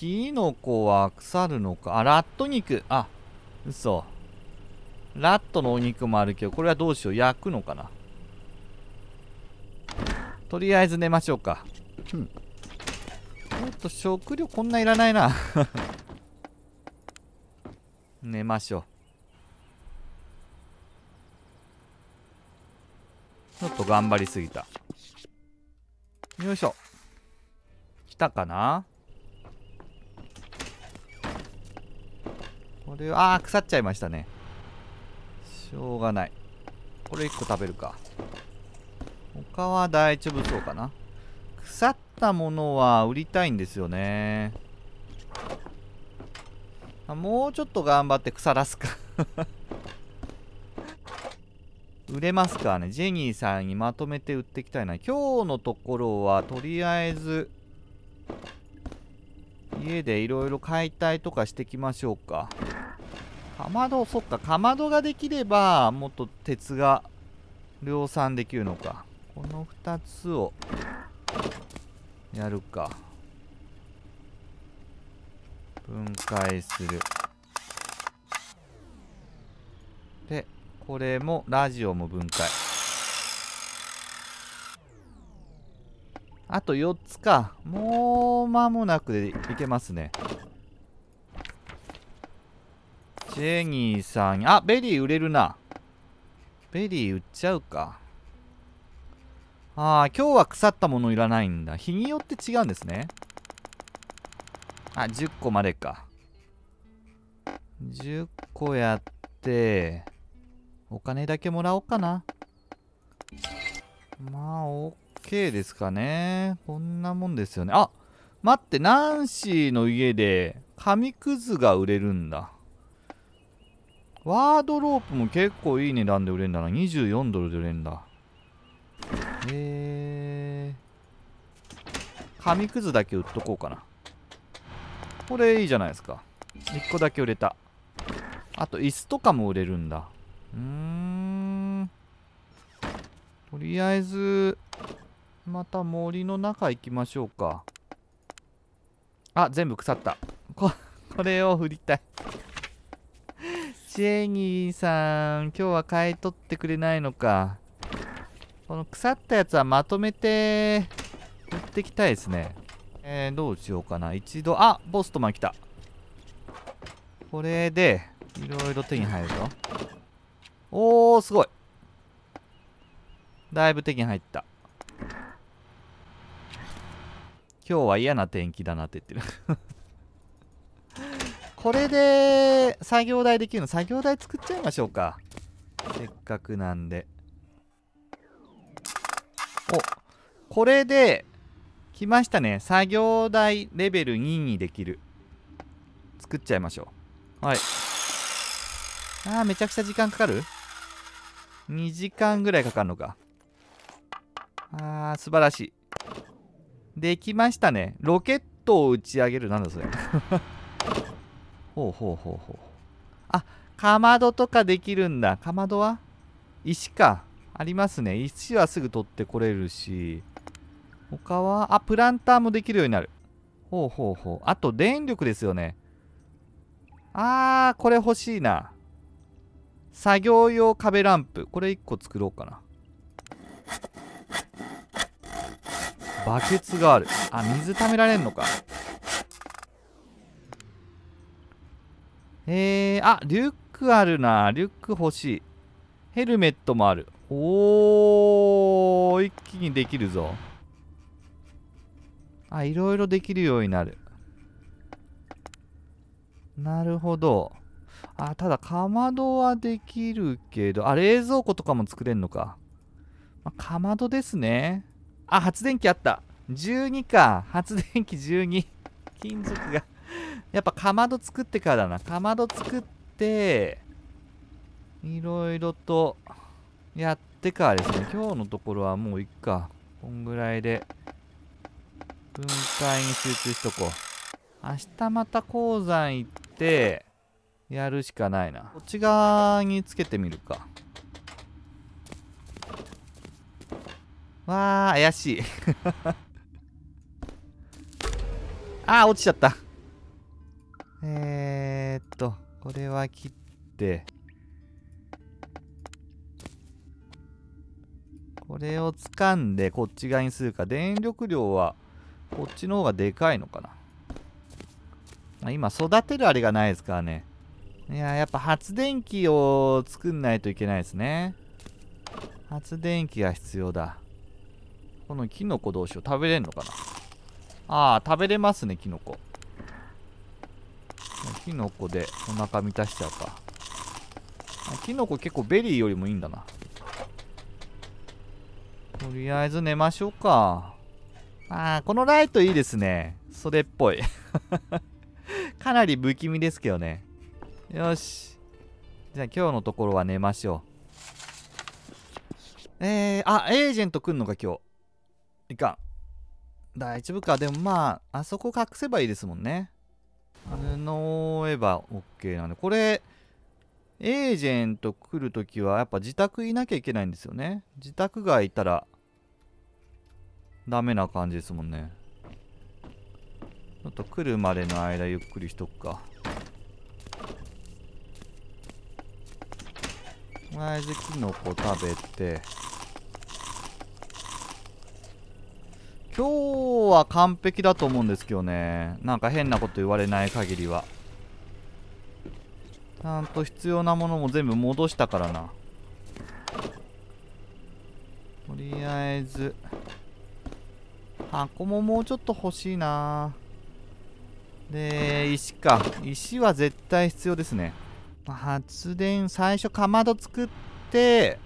キノコは腐るのか。あ、ラット肉。あ、嘘。ラットのお肉もあるけど、これはどうしよう。焼くのかな。とりあえず寝ましょうか。うん。ちょっと食料こんないらないな 寝ましょう。ちょっと頑張りすぎた。よいしょ。来たかなこれはあ腐っちゃいましたねしょうがないこれ1個食べるか他は大丈夫そうかな腐ったものは売りたいんですよねもうちょっと頑張って腐らすか 売れますかねジェニーさんにまとめて売っていきたいな今日のところはとりあえず家でいろいろ解体とかしていきましょうかかまどそっかかまどができればもっと鉄が量産できるのかこの2つをやるか分解するでこれもラジオも分解あと4つかもう間もなくでいけますねジェニーさん、あ、ベリー売れるな。ベリー売っちゃうか。ああ、今日は腐ったものいらないんだ。日によって違うんですね。あ、10個までか。10個やって、お金だけもらおうかな。まあ、OK ですかね。こんなもんですよね。あ待って、ナンシーの家で、紙くずが売れるんだ。ワードロープも結構いい値段で売れんだな。24ドルで売れるんだ。えー。紙くずだけ売っとこうかな。これいいじゃないですか。1個だけ売れた。あと椅子とかも売れるんだ。うーん。とりあえず、また森の中行きましょうか。あ、全部腐った。こ、これを振りたい。チェニーさん、今日は買い取ってくれないのか。この腐ったやつはまとめて、売ってきたいですね。えー、どうしようかな。一度、あボストマン来た。これで、いろいろ手に入るぞ。おー、すごい。だいぶ手に入った。今日は嫌な天気だなって言ってるこれで作業台できるの作業台作っちゃいましょうかせっかくなんでおこれで来ましたね作業台レベル2にできる作っちゃいましょうはいあーめちゃくちゃ時間かかる2時間ぐらいかかるのかあー素晴らしいできましたねロケットを打ち上げるなんだそれほうほうほうほうあかまどとかできるんだかまどは石かありますね石はすぐ取ってこれるし他はあプランターもできるようになるほうほうほうあと電力ですよねあーこれ欲しいな作業用壁ランプこれ1個作ろうかなバケツがあるあ水貯められんのかえー、あ、リュックあるな。リュック欲しい。ヘルメットもある。おー、一気にできるぞ。あ、いろいろできるようになる。なるほど。あ、ただ、かまどはできるけど、あ、冷蔵庫とかも作れんのか。まあ、かまどですね。あ、発電機あった。12か。発電機12。金属が やっぱかまど作ってからだな。かまど作って、いろいろとやってからですね。今日のところはもういっか。こんぐらいで、分解に集中しとこう。明日また鉱山行って、やるしかないな。こっち側につけてみるか。わあ、怪しい ああ、落ちちゃった。えー、っと、これは切って、これを掴んでこっち側にするか。電力量はこっちの方がでかいのかな。今育てるあれがないですからね。いや、やっぱ発電機を作んないといけないですね。発電機が必要だ。このキノコどうしよう。食べれんのかなああ、食べれますね、キノコ。キノコでお腹満たしちゃうかキノコ結構ベリーよりもいいんだなとりあえず寝ましょうかああこのライトいいですねそれっぽい かなり不気味ですけどねよしじゃあ今日のところは寝ましょうえー、あエージェント来んのか今日いかん大丈夫かでもまああそこ隠せばいいですもんね布を追えば OK なんで、これ、エージェント来るときは、やっぱ自宅いなきゃいけないんですよね。自宅がいたら、ダメな感じですもんね。ちょっと来るまでの間、ゆっくりしとくか。えずきのこ食べて、今日は完璧だと思うんですけどねなんか変なこと言われない限りはちゃんと必要なものも全部戻したからなとりあえず箱ももうちょっと欲しいなで石か石は絶対必要ですね発電最初かまど作って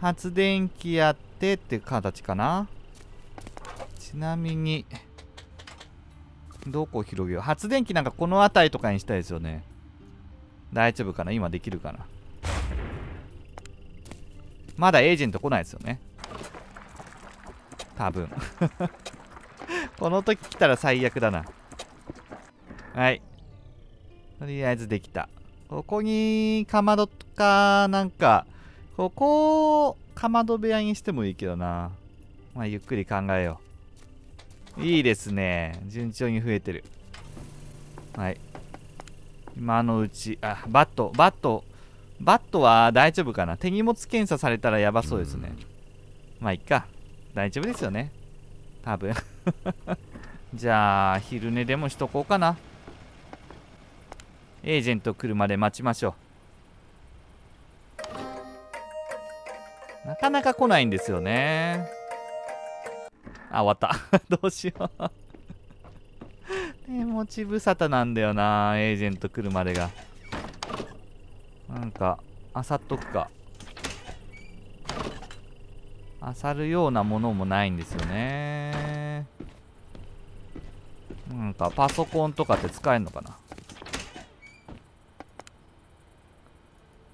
発電機やってって形かなちなみに、どこ広げよう。発電機なんかこの辺りとかにしたいですよね。大丈夫かな今できるかなまだエージェント来ないですよね。多分 この時来たら最悪だな。はい。とりあえずできた。ここにかまどとか、なんか、ここをかまど部屋にしてもいいけどな。まあ、ゆっくり考えよう。いいですね順調に増えてるはい今のうちあバットバットバットは大丈夫かな手荷物検査されたらやばそうですねまあいっか大丈夫ですよね多分 じゃあ昼寝でもしとこうかなエージェント来るまで待ちましょうなかなか来ないんですよねあ、終わった。どうしよう手持ち無沙汰なんだよな、エージェント来るまでが。なんか、あさっとくか。あさるようなものもないんですよね。なんか、パソコンとかって使えるのかな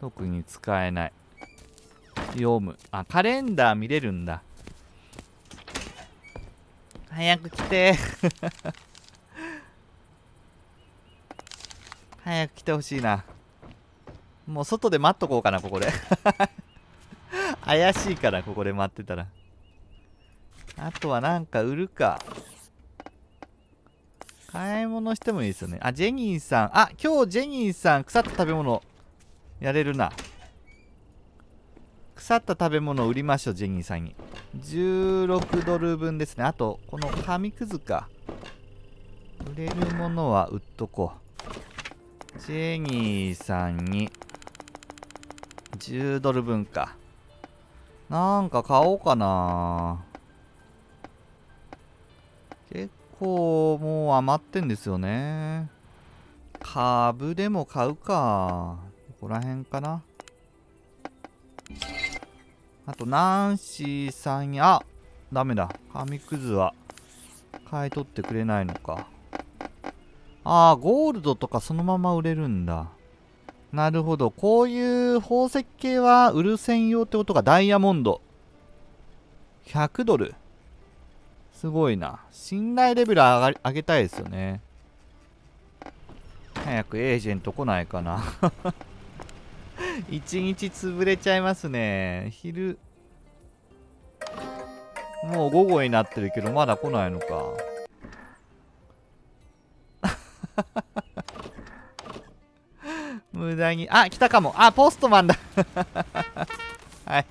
特に使えない。読む。あ、カレンダー見れるんだ。早く来て 早く来てほしいなもう外で待っとこうかなここで 怪しいからここで待ってたらあとはなんか売るか買い物してもいいですよねあジェニーさんあ今日ジェニーさん腐った食べ物やれるな腐った食べ物を売りましょうジェニーさんに16ドル分ですね。あと、この紙くずか。売れるものは売っとこう。ジェニーさんに、10ドル分か。なんか買おうかな結構もう余ってんですよね。株でも買うか。ここら辺かな。あと、ナンシーさんや、あダメだ。紙くずは、買い取ってくれないのか。ああ、ゴールドとかそのまま売れるんだ。なるほど。こういう宝石系は売る専用ってことがダイヤモンド。100ドル。すごいな。信頼レベル上がり上げたいですよね。早くエージェント来ないかな 一日潰れちゃいますね。昼。もう午後になってるけど、まだ来ないのか。無駄に。あ、来たかも。あ、ポストマンだ。はい。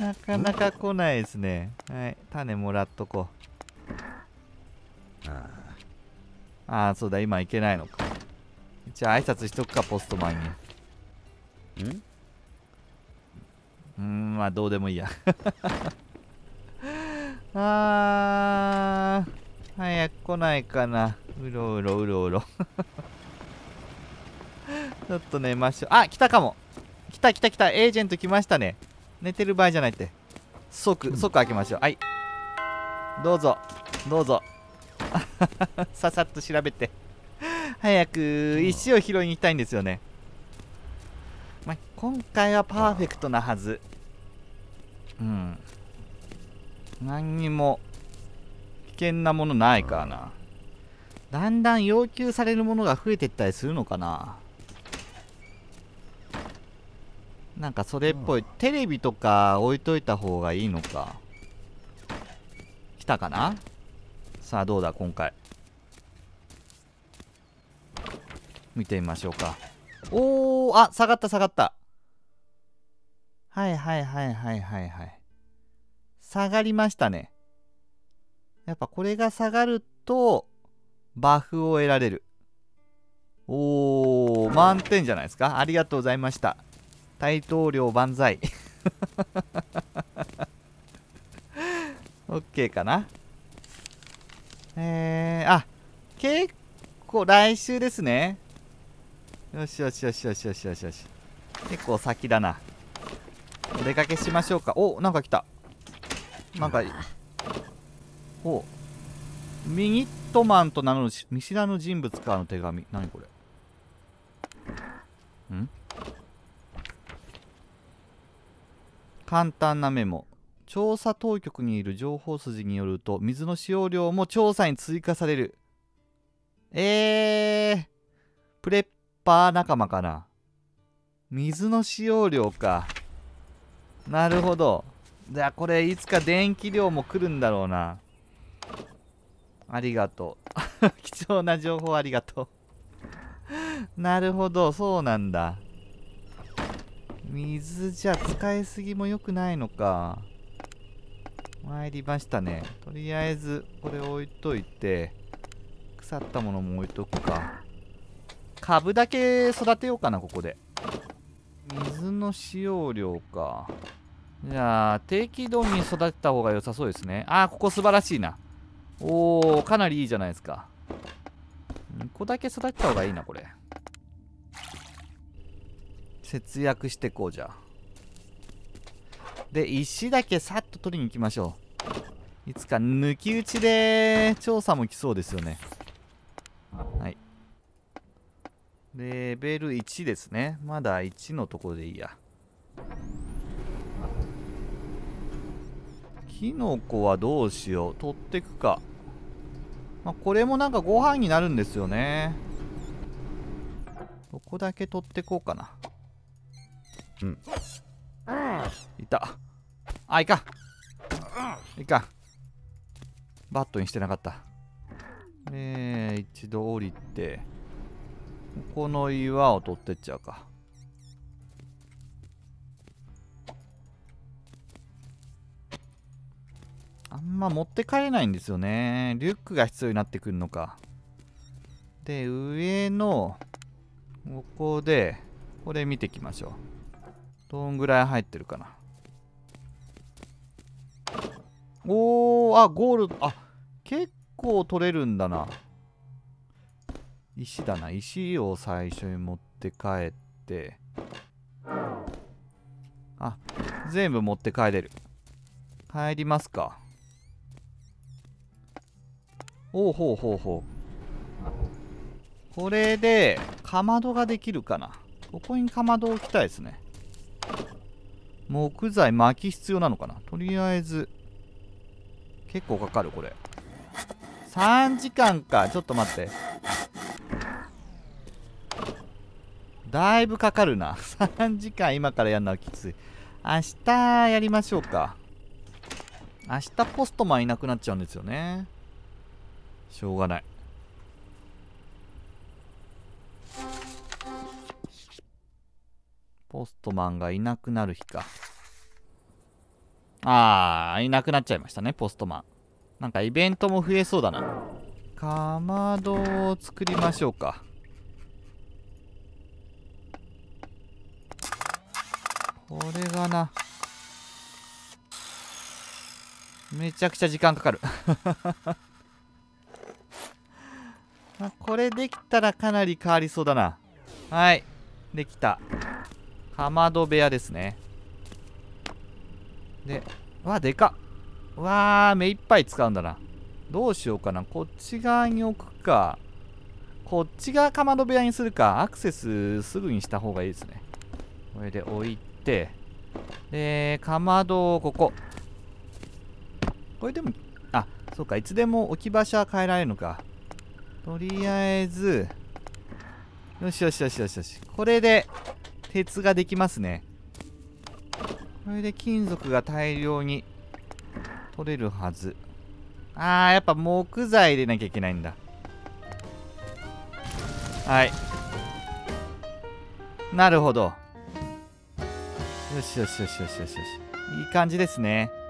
なかなか来ないですね。はい。種もらっとこう。ああ、そうだ。今行けないのか。じゃあ挨拶しとくか、ポストマンに。んうんまあどうでもいいや あー早く来ないかなうろうろうろうろ ちょっと寝ましょうあ来たかも来た来た来たエージェント来ましたね寝てる場合じゃないって即即開けましょうはいどうぞどうぞ ささっと調べて早く石を拾いに行きたいんですよねまあ、今回はパーフェクトなはずうん何にも危険なものないからなだんだん要求されるものが増えてったりするのかななんかそれっぽいテレビとか置いといた方がいいのか来たかなさあどうだ今回見てみましょうかおおあ、下がった下がった。はいはいはいはいはいはい。下がりましたね。やっぱこれが下がると、バフを得られる。おお満点じゃないですか。ありがとうございました。大統領万歳。OK かな。えー、あ、結構来週ですね。よしよしよしよしよしよしよし結構先だなお出かけしましょうかおなんか来たなんかおミニットマンと名乗る見知らぬ人物からの手紙何これん簡単なメモ調査当局にいる情報筋によると水の使用量も調査に追加されるえー、プレッパー仲間かな水の使用量か。なるほど。じゃあこれいつか電気量も来るんだろうな。ありがとう。貴重な情報ありがとうなるほど、そうなんだ。水じゃ使いすぎも良くないのか。参りましたね。とりあえずこれ置いといて、腐ったものも置いとくか。株だけ育てようかな、ここで。水の使用量か。じゃあ、適度に育てた方が良さそうですね。あここ素晴らしいな。おー、かなりいいじゃないですか。2個だけ育てた方がいいな、これ。節約してこうじゃ。で、石だけさっと取りに行きましょう。いつか抜き打ちで調査も来そうですよね。レベル1ですね。まだ1のとこでいいや。キノコはどうしよう。取ってくか。まあ、これもなんかご飯になるんですよね。ここだけ取ってこうかな。うん。いた。あ、いかん。いかん。バットにしてなかった。えー、一度降りて。ここの岩を取ってっちゃうかあんま持って帰れないんですよねリュックが必要になってくるのかで上のここでこれ見ていきましょうどんぐらい入ってるかなおーあゴールあ結構取れるんだな石だな石を最初に持って帰ってあ全部持って帰れる帰りますかおうほうほうほうこれでかまどができるかなここにかまどを置きたいですね木材き必要なのかなとりあえず結構かかるこれ3時間かちょっと待ってだいぶかかるな。3時間今からやるのはきつい。明日やりましょうか。明日ポストマンいなくなっちゃうんですよね。しょうがない。ポストマンがいなくなる日か。あー、いなくなっちゃいましたね、ポストマン。なんかイベントも増えそうだな。かまどを作りましょうか。これがなめちゃくちゃ時間かかる これできたらかなり変わりそうだなはいできたかまど部屋ですねでわでかっわあ目いっぱい使うんだなどうしようかなこっち側に置くかこっち側かまど部屋にするかアクセスすぐにした方がいいですねこれで置いて、で、かまどをここ。これでも、あ、そうか、いつでも置き場所は変えられるのか。とりあえず、よしよしよしよしよし。これで、鉄ができますね。これで金属が大量に取れるはず。あー、やっぱ木材入れなきゃいけないんだ。はい。なるほど。よしよしよしよしよしよしいい感じですね